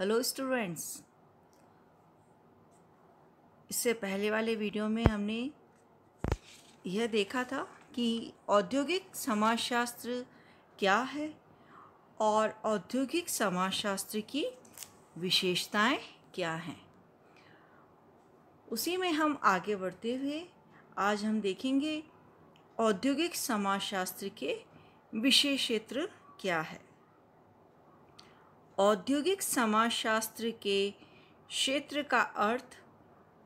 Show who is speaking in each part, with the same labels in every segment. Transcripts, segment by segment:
Speaker 1: hello students इससे पहले वाले वीडियो में हमने यह देखा था कि औद्योगिक समाजशास्त्र क्या है और औद्योगिक समाजशास्त्र की विशेषताएं क्या हैं उसी में हम आगे बढ़ते हुए आज हम देखेंगे औद्योगिक समाजशास्त्र के विशेष क्षेत्र क्या है औद्योगिक समाजशास्त्र के क्षेत्र का अर्थ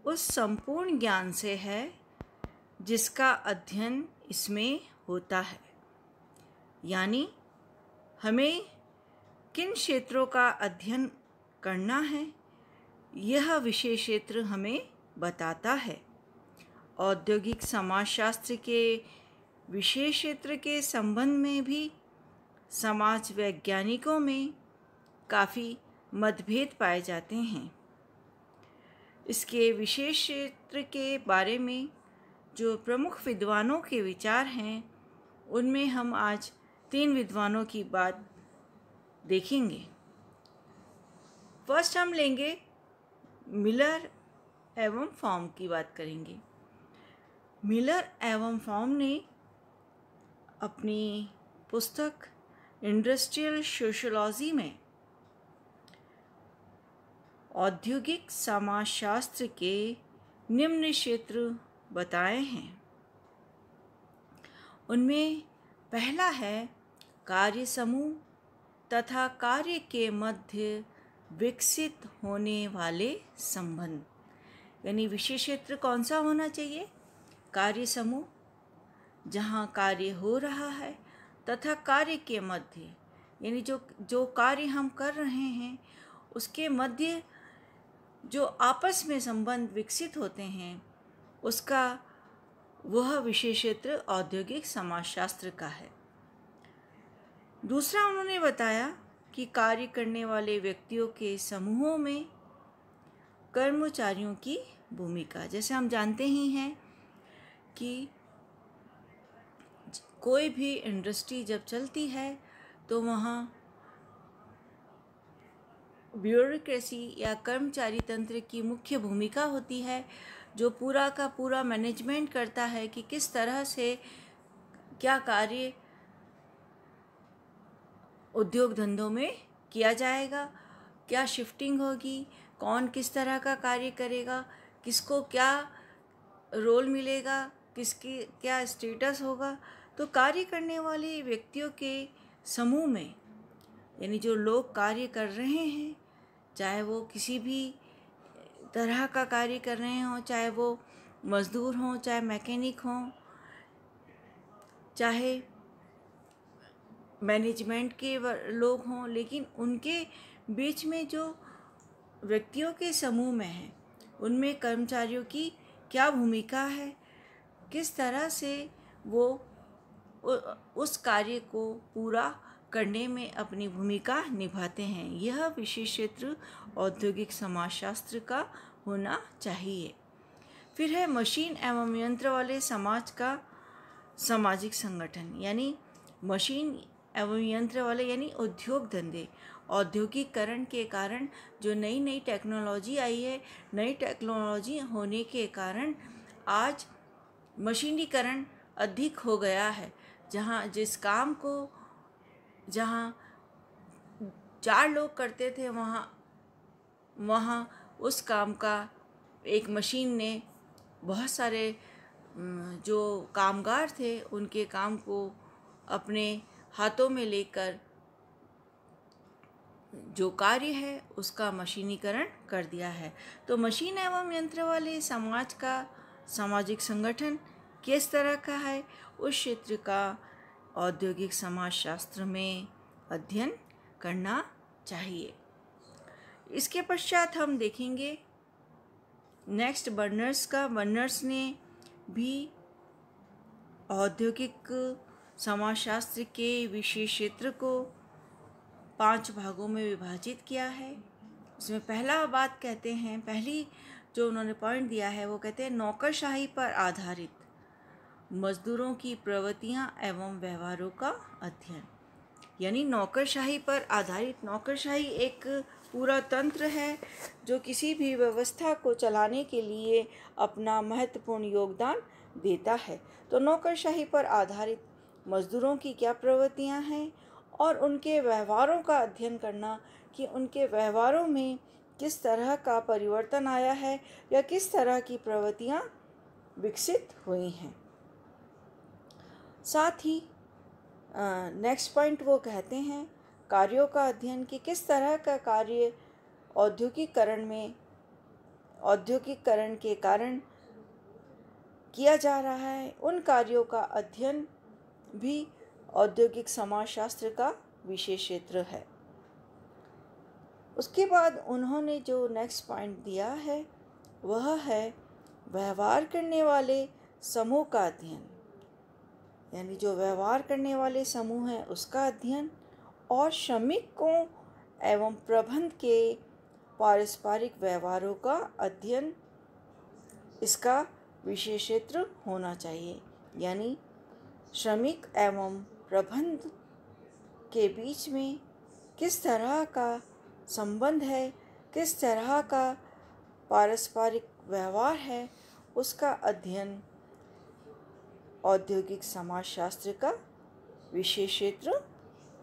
Speaker 1: उस संपूर्ण ज्ञान से है जिसका अध्ययन इसमें होता है यानी हमें किन क्षेत्रों का अध्ययन करना है यह विषय क्षेत्र हमें बताता है औद्योगिक समाजशास्त्र के विषय क्षेत्र के संबंध में भी समाज वैज्ञानिकों में काफ़ी मतभेद पाए जाते हैं इसके विशेष क्षेत्र के बारे में जो प्रमुख विद्वानों के विचार हैं उनमें हम आज तीन विद्वानों की बात देखेंगे फर्स्ट हम लेंगे मिलर एवं फॉर्म की बात करेंगे मिलर एवं फॉर्म ने अपनी पुस्तक इंडस्ट्रियल सोशोलॉजी में औद्योगिक समाजशास्त्र के निम्न क्षेत्र बताए हैं उनमें पहला है कार्य समूह तथा कार्य के मध्य विकसित होने वाले संबंध यानी विशेष क्षेत्र कौन सा होना चाहिए कार्य समूह जहाँ कार्य हो रहा है तथा कार्य के मध्य यानी जो जो कार्य हम कर रहे हैं उसके मध्य जो आपस में संबंध विकसित होते हैं उसका वह विशेष क्षेत्र औद्योगिक समाजशास्त्र का है दूसरा उन्होंने बताया कि कार्य करने वाले व्यक्तियों के समूहों में कर्मचारियों की भूमिका जैसे हम जानते ही हैं कि कोई भी इंडस्ट्री जब चलती है तो वहाँ ब्यूरोक्रेसी या कर्मचारी तंत्र की मुख्य भूमिका होती है जो पूरा का पूरा मैनेजमेंट करता है कि किस तरह से क्या कार्य उद्योग धंधों में किया जाएगा क्या शिफ्टिंग होगी कौन किस तरह का कार्य करेगा किसको क्या रोल मिलेगा किसकी क्या स्टेटस होगा तो कार्य करने वाले व्यक्तियों के समूह में यानी जो लोग कार्य कर रहे हैं चाहे वो किसी भी तरह का कार्य कर रहे हों चाहे वो मज़दूर हों चाहे मैकेनिक हों चाहे मैनेजमेंट के लोग हों लेकिन उनके बीच में जो व्यक्तियों के समूह में हैं उनमें कर्मचारियों की क्या भूमिका है किस तरह से वो उस कार्य को पूरा करने में अपनी भूमिका निभाते हैं यह विशेष क्षेत्र औद्योगिक समाजशास्त्र का होना चाहिए फिर है मशीन एवं यंत्र वाले समाज का सामाजिक संगठन यानी मशीन एवं यंत्र वाले यानी उद्योग धंधे औद्योगिकरण के कारण जो नई नई टेक्नोलॉजी आई है नई टेक्नोलॉजी होने के कारण आज मशीनीकरण अधिक हो गया है जहाँ जिस काम को जहाँ चार लोग करते थे वहाँ वहाँ उस काम का एक मशीन ने बहुत सारे जो कामगार थे उनके काम को अपने हाथों में लेकर जो कार्य है उसका मशीनीकरण कर दिया है तो मशीन एवं यंत्र वाले समाज का सामाजिक संगठन किस तरह का है उस क्षेत्र का औद्योगिक समाजशास्त्र में अध्ययन करना चाहिए इसके पश्चात हम देखेंगे नेक्स्ट बर्नर्स का बर्नर्स ने भी औद्योगिक समाजशास्त्र के विषय क्षेत्र को पांच भागों में विभाजित किया है इसमें पहला बात कहते हैं पहली जो उन्होंने पॉइंट दिया है वो कहते हैं नौकरशाही पर आधारित मजदूरों की प्रवृत्तियां एवं व्यवहारों का अध्ययन यानी नौकरशाही पर आधारित नौकरशाही एक पूरा तंत्र है जो किसी भी व्यवस्था को चलाने के लिए अपना महत्वपूर्ण योगदान देता है तो नौकरशाही पर आधारित मजदूरों की क्या प्रवृत्तियां हैं और उनके व्यवहारों का अध्ययन करना कि उनके व्यवहारों में किस तरह का परिवर्तन आया है या किस तरह की प्रवृत्तियाँ विकसित हुई हैं साथ ही नेक्स्ट पॉइंट वो कहते हैं कार्यों का अध्ययन कि किस तरह का कार्य औद्योगिकरण में औद्योगिकरण के कारण किया जा रहा है उन कार्यों का अध्ययन भी औद्योगिक समाजशास्त्र का विशेष क्षेत्र है उसके बाद उन्होंने जो नेक्स्ट पॉइंट दिया है वह है व्यवहार करने वाले समूह का अध्ययन यानी जो व्यवहार करने वाले समूह हैं उसका अध्ययन और श्रमिकों एवं प्रबंध के पारस्परिक व्यवहारों का अध्ययन इसका विशेष क्षेत्र होना चाहिए यानी श्रमिक एवं प्रबंध के बीच में किस तरह का संबंध है किस तरह का पारस्परिक व्यवहार है उसका अध्ययन औद्योगिक समाजशास्त्र का विशेष क्षेत्र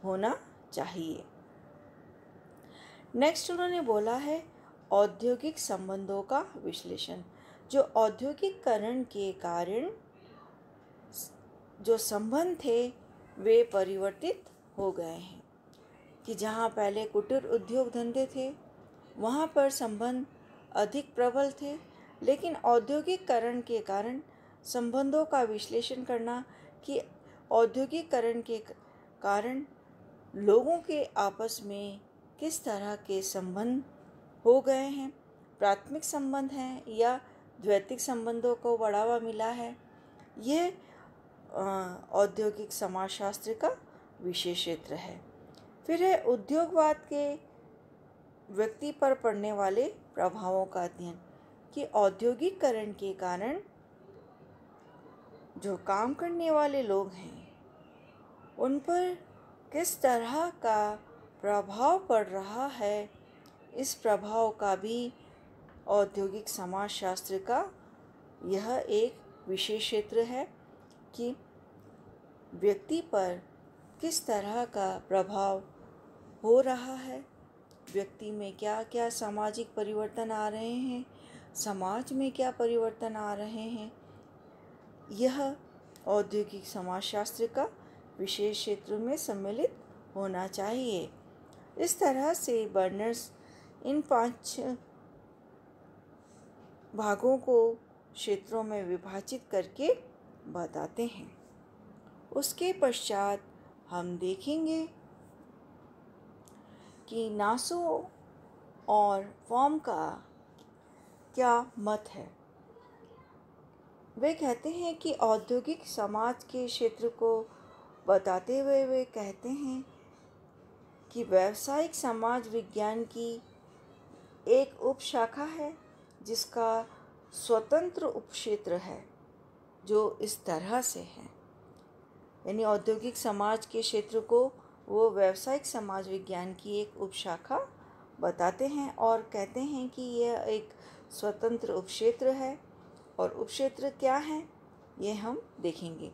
Speaker 1: होना चाहिए नेक्स्ट उन्होंने बोला है औद्योगिक संबंधों का विश्लेषण जो औद्योगिकरण के कारण जो संबंध थे वे परिवर्तित हो गए हैं कि जहाँ पहले कुटीर उद्योग धंधे थे वहाँ पर संबंध अधिक प्रबल थे लेकिन औद्योगिकरण के कारण संबंधों का विश्लेषण करना कि औद्योगिकरण के कारण लोगों के आपस में किस तरह के संबंध हो गए हैं प्राथमिक संबंध हैं या द्वैतिक संबंधों को बढ़ावा मिला है यह औद्योगिक समाजशास्त्र का विशेष क्षेत्र है फिर है उद्योगवाद के व्यक्ति पर पड़ने वाले प्रभावों का अध्ययन कि औद्योगिकरण के कारण जो काम करने वाले लोग हैं उन पर किस तरह का प्रभाव पड़ रहा है इस प्रभाव का भी औद्योगिक समाजशास्त्र का यह एक विशेष क्षेत्र है कि व्यक्ति पर किस तरह का प्रभाव हो रहा है व्यक्ति में क्या क्या सामाजिक परिवर्तन आ रहे हैं समाज में क्या परिवर्तन आ रहे हैं यह औद्योगिक समाजशास्त्र का विशेष क्षेत्र में सम्मिलित होना चाहिए इस तरह से बर्नर्स इन पांच भागों को क्षेत्रों में विभाजित करके बताते हैं उसके पश्चात हम देखेंगे कि नासो और फॉर्म का क्या मत है वे कहते हैं कि औद्योगिक समाज के क्षेत्र को बताते हुए वे कहते हैं कि व्यावसायिक समाज विज्ञान की एक उपशाखा है जिसका स्वतंत्र उपक्षेत्र है जो इस तरह से है यानी औद्योगिक समाज के क्षेत्र को वो व्यावसायिक समाज विज्ञान की एक उपशाखा बताते हैं और कहते हैं कि यह एक स्वतंत्र उपक्षेत्र है और उपक्षेत्र क्या हैं ये हम देखेंगे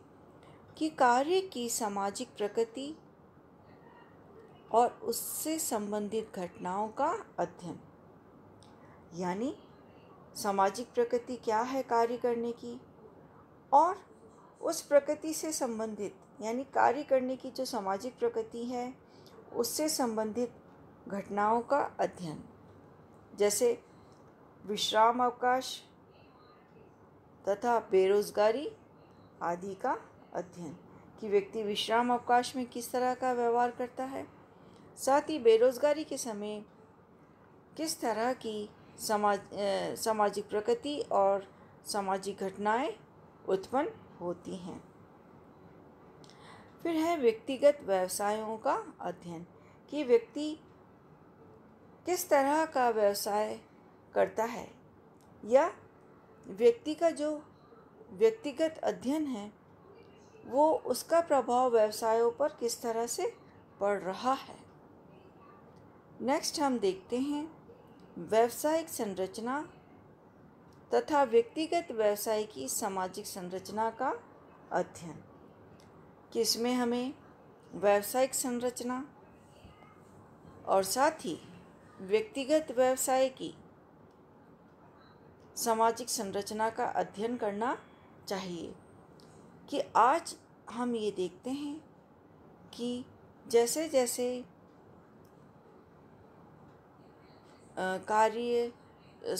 Speaker 1: कि कार्य की सामाजिक प्रकृति और उससे संबंधित घटनाओं का अध्ययन यानी सामाजिक प्रकृति क्या है कार्य करने की और उस प्रकृति से संबंधित यानी कार्य करने की जो सामाजिक प्रकृति है उससे संबंधित घटनाओं का अध्ययन जैसे विश्राम अवकाश तथा बेरोजगारी आदि का अध्ययन कि व्यक्ति विश्राम अवकाश में किस तरह का व्यवहार करता है साथ ही बेरोजगारी के समय किस तरह की समाज सामाजिक प्रकृति और सामाजिक घटनाएं उत्पन्न होती हैं फिर है व्यक्तिगत व्यवसायों का अध्ययन कि व्यक्ति किस तरह का व्यवसाय करता है या व्यक्ति का जो व्यक्तिगत अध्ययन है वो उसका प्रभाव व्यवसायों पर किस तरह से पड़ रहा है नेक्स्ट हम देखते हैं व्यावसायिक संरचना तथा व्यक्तिगत व्यवसाय की सामाजिक संरचना का अध्ययन किसमें हमें व्यावसायिक संरचना और साथ ही व्यक्तिगत व्यवसाय की सामाजिक संरचना का अध्ययन करना चाहिए कि आज हम ये देखते हैं कि जैसे जैसे कार्य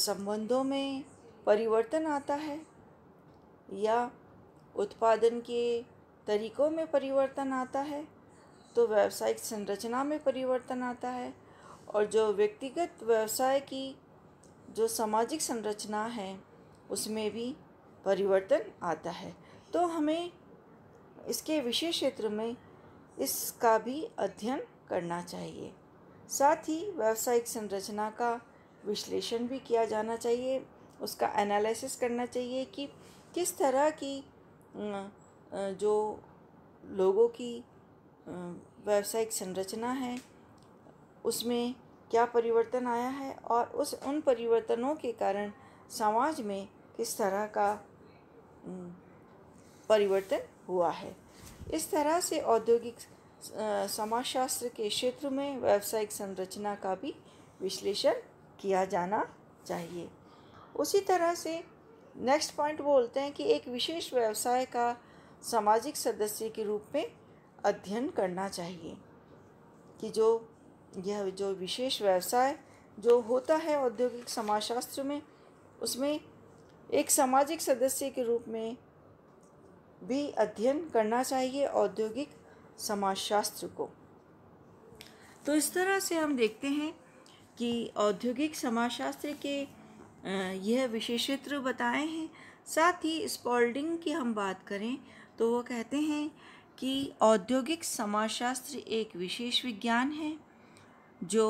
Speaker 1: संबंधों में परिवर्तन आता है या उत्पादन के तरीकों में परिवर्तन आता है तो व्यावसायिक संरचना में परिवर्तन आता है और जो व्यक्तिगत व्यवसाय की जो सामाजिक संरचना है उसमें भी परिवर्तन आता है तो हमें इसके विषय क्षेत्र में इसका भी अध्ययन करना चाहिए साथ ही व्यावसायिक संरचना का विश्लेषण भी किया जाना चाहिए उसका एनालिसिस करना चाहिए कि किस तरह की जो लोगों की व्यावसायिक संरचना है उसमें क्या परिवर्तन आया है और उस उन परिवर्तनों के कारण समाज में किस तरह का परिवर्तन हुआ है इस तरह से औद्योगिक समाजशास्त्र के क्षेत्र में व्यावसायिक संरचना का भी विश्लेषण किया जाना चाहिए उसी तरह से नेक्स्ट पॉइंट बोलते हैं कि एक विशेष व्यवसाय का सामाजिक सदस्य के रूप में अध्ययन करना चाहिए कि जो यह जो विशेष व्यवसाय जो होता है औद्योगिक समाजशास्त्र में उसमें एक सामाजिक सदस्य के रूप में भी अध्ययन करना चाहिए औद्योगिक समाजशास्त्र को तो इस तरह से हम देखते हैं कि औद्योगिक समाजशास्त्र के यह विशेष क्षेत्र बताए हैं साथ ही स्पॉल्डिंग की हम बात करें तो वो कहते हैं कि औद्योगिक समाजशास्त्र एक विशेष विज्ञान है जो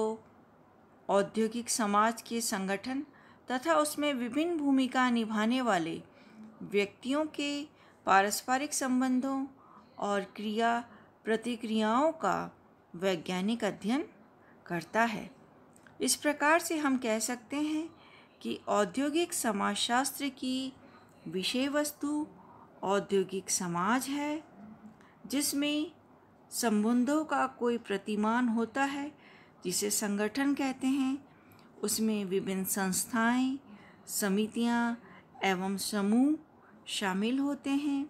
Speaker 1: औद्योगिक समाज के संगठन तथा उसमें विभिन्न भूमिका निभाने वाले व्यक्तियों के पारस्परिक संबंधों और क्रिया प्रतिक्रियाओं का वैज्ञानिक अध्ययन करता है इस प्रकार से हम कह सकते हैं कि औद्योगिक समाजशास्त्र की विषय वस्तु औद्योगिक समाज है जिसमें संबंधों का कोई प्रतिमान होता है जिसे संगठन कहते हैं उसमें विभिन्न संस्थाएं, समितियां एवं समूह शामिल होते हैं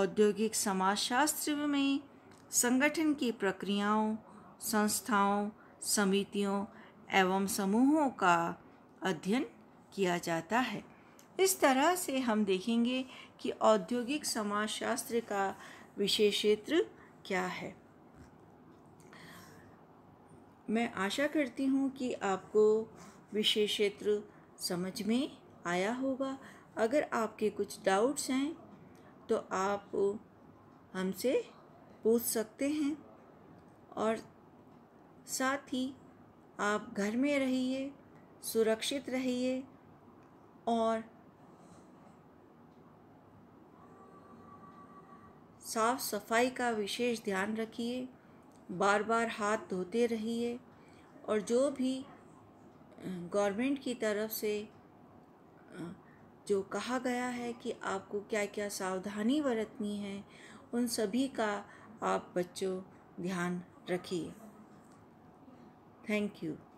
Speaker 1: औद्योगिक समाजशास्त्र में संगठन की प्रक्रियाओं संस्थाओं समितियों एवं समूहों का अध्ययन किया जाता है इस तरह से हम देखेंगे कि औद्योगिक समाजशास्त्र का विशेष क्षेत्र क्या है मैं आशा करती हूँ कि आपको विषय क्षेत्र समझ में आया होगा अगर आपके कुछ डाउट्स हैं तो आप हमसे पूछ सकते हैं और साथ ही आप घर में रहिए सुरक्षित रहिए और साफ सफाई का विशेष ध्यान रखिए बार बार हाथ धोते रहिए और जो भी गवर्नमेंट की तरफ से जो कहा गया है कि आपको क्या क्या सावधानी बरतनी है उन सभी का आप बच्चों ध्यान रखिए थैंक यू